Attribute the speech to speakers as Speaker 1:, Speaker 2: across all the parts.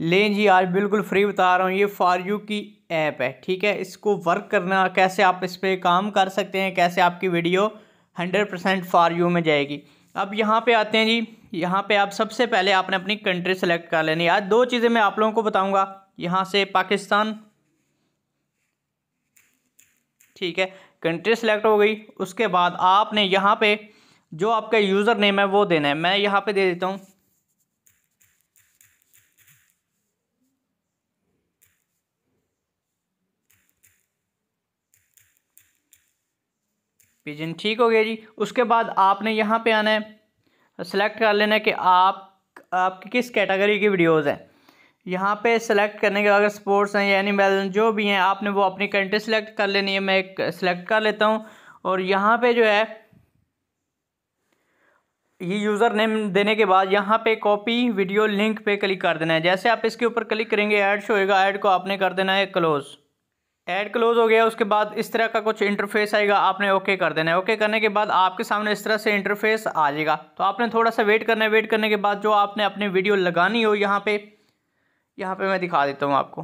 Speaker 1: लें जी आज बिल्कुल फ्री बता रहा हूँ ये फॉर यू की ऐप है ठीक है इसको वर्क करना कैसे आप इस पर काम कर सकते हैं कैसे आपकी video hundred percent for you में जाएगी अब यहाँ पे आते हैं जी यहाँ पे आप सबसे पहले आपने अपनी कंट्री सेलेक्ट कर लेनी आज दो चीज़ें मैं आप लोगों को बताऊँगा यहाँ से पाकिस्तान ठीक है कंट्री सेलेक्ट हो गई उसके बाद आपने यहाँ पर जो आपका यूज़र नेम है वो देना है मैं यहाँ पर दे देता हूँ पिजन ठीक हो गया जी उसके बाद आपने यहाँ पे आना है सेलेक्ट कर लेना है कि आप आपकी किस कैटेगरी की वीडियोस हैं यहाँ पे सेलेक्ट करने के बाद अगर स्पोर्ट्स हैं या एनिमल जो भी हैं आपने वो अपनी कंट्री सेलेक्ट कर लेनी है मैं एक सिलेक्ट कर लेता हूँ और यहाँ पे जो है ये यूज़र नेम देने के बाद यहाँ पे कॉपी वीडियो लिंक पे क्लिक कर देना है जैसे आप इसके ऊपर क्लिक करेंगे ऐड शो होएगा ऐड को आपने कर देना है क्लोज़ ऐड क्लोज हो गया उसके बाद इस तरह का कुछ इंटरफेस आएगा आपने ओके कर देना है ओके करने के बाद आपके सामने इस तरह से इंटरफेस आ जाएगा तो आपने थोड़ा सा वेट करना है वेट करने के बाद जो आपने अपनी वीडियो लगानी हो यहाँ पे यहाँ पे मैं दिखा देता हूँ आपको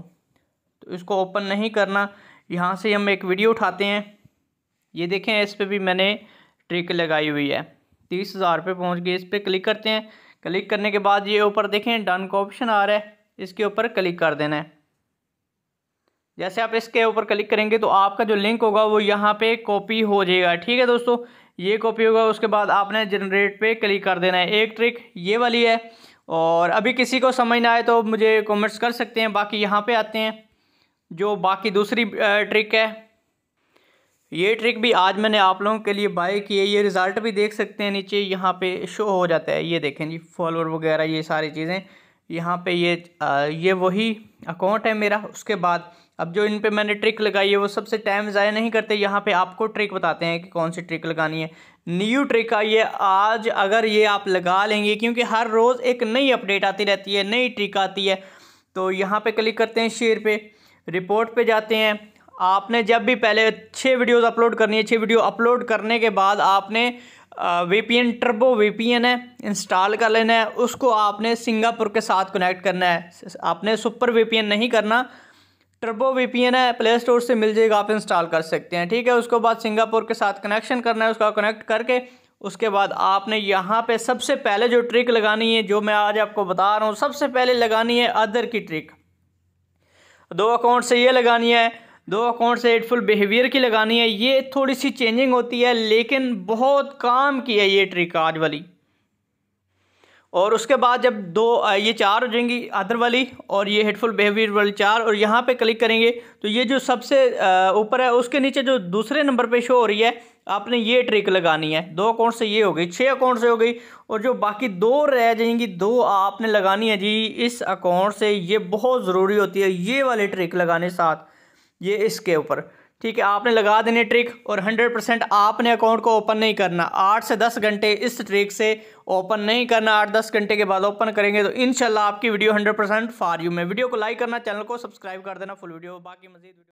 Speaker 1: तो इसको ओपन नहीं करना यहाँ से हम एक वीडियो उठाते हैं ये देखें इस पर भी मैंने ट्रिक लगाई हुई है तीस हज़ार रुपये पहुँच गए इस पर क्लिक करते हैं क्लिक करने के बाद ये ऊपर देखें डन का ऑप्शन आ रहा है इसके ऊपर क्लिक कर देना है जैसे आप इसके ऊपर क्लिक करेंगे तो आपका जो लिंक होगा वो यहाँ पे कॉपी हो जाएगा ठीक है दोस्तों ये कॉपी होगा उसके बाद आपने जनरेट पे क्लिक कर देना है एक ट्रिक ये वाली है और अभी किसी को समझ ना आए तो मुझे कमेंट्स कर सकते हैं बाकी यहाँ पे आते हैं जो बाकी दूसरी ट्रिक है ये ट्रिक भी आज मैंने आप लोगों के लिए बाय की है ये रिज़ल्ट भी देख सकते हैं नीचे यहाँ पे शो हो जाता है ये देखें जी फॉलोअर वगैरह ये सारी चीज़ें यहाँ पे ये आ, ये वही अकाउंट है मेरा उसके बाद अब जो इन पे मैंने ट्रिक लगाई है वो सबसे टाइम ज़ाया नहीं करते यहाँ पे आपको ट्रिक बताते हैं कि कौन सी ट्रिक लगानी है न्यू ट्रिक आई है आज अगर ये आप लगा लेंगे क्योंकि हर रोज़ एक नई अपडेट आती रहती है नई ट्रिक आती है तो यहाँ पे क्लिक करते हैं शेयर पे रिपोर्ट पे जाते हैं आपने जब भी पहले छः वीडियोस अपलोड करनी है छः वीडियो अपलोड करने के बाद आपने वीपीएन ट्रबो वीपीएन है इंस्टॉल कर लेना है उसको आपने सिंगापुर के साथ कनेक्ट करना है आपने सुपर वीपीएन नहीं करना ट्रबो वीपीएन है प्ले स्टोर से मिल जाएगा आप इंस्टॉल कर सकते हैं ठीक है उसके बाद सिंगापुर के साथ कनेक्शन करना है उसका कनेक्ट करके उसके बाद आपने यहाँ पे सबसे पहले जो ट्रिक लगानी है जो मैं आज आपको बता रहा हूँ सबसे पहले लगानी है अदर की ट्रिक दो अकाउंट से ये लगानी है दो अकाउंट से हेटफुल बिहेवियर की लगानी है ये थोड़ी सी चेंजिंग होती है लेकिन बहुत काम की है ये ट्रिक आज वाली और उसके बाद जब दो ये चार हो जाएंगी अदर वाली और ये हेडफुल बिहेवियर वाली चार और यहाँ पे क्लिक करेंगे तो ये जो सबसे ऊपर है उसके नीचे जो दूसरे नंबर पे शो हो रही है आपने ये ट्रिक लगानी है दो अकाउंट से ये हो गई छः अकाउंट से हो गई और जो बाकी दो रह जाएंगी दो आपने लगानी है जी इस अकाउंट से ये बहुत ज़रूरी होती है ये वाली ट्रिक लगाने साथ ये इसके ऊपर ठीक है आपने लगा देने ट्रिक और 100 परसेंट आपने अकाउंट को ओपन नहीं करना आठ से दस घंटे इस ट्रिक से ओपन नहीं करना आठ दस घंटे के बाद ओपन करेंगे तो इनशाला आपकी वीडियो 100 परसेंट फार यू में वीडियो को लाइक करना चैनल को सब्सक्राइब कर देना फुल वीडियो बाकी मजीद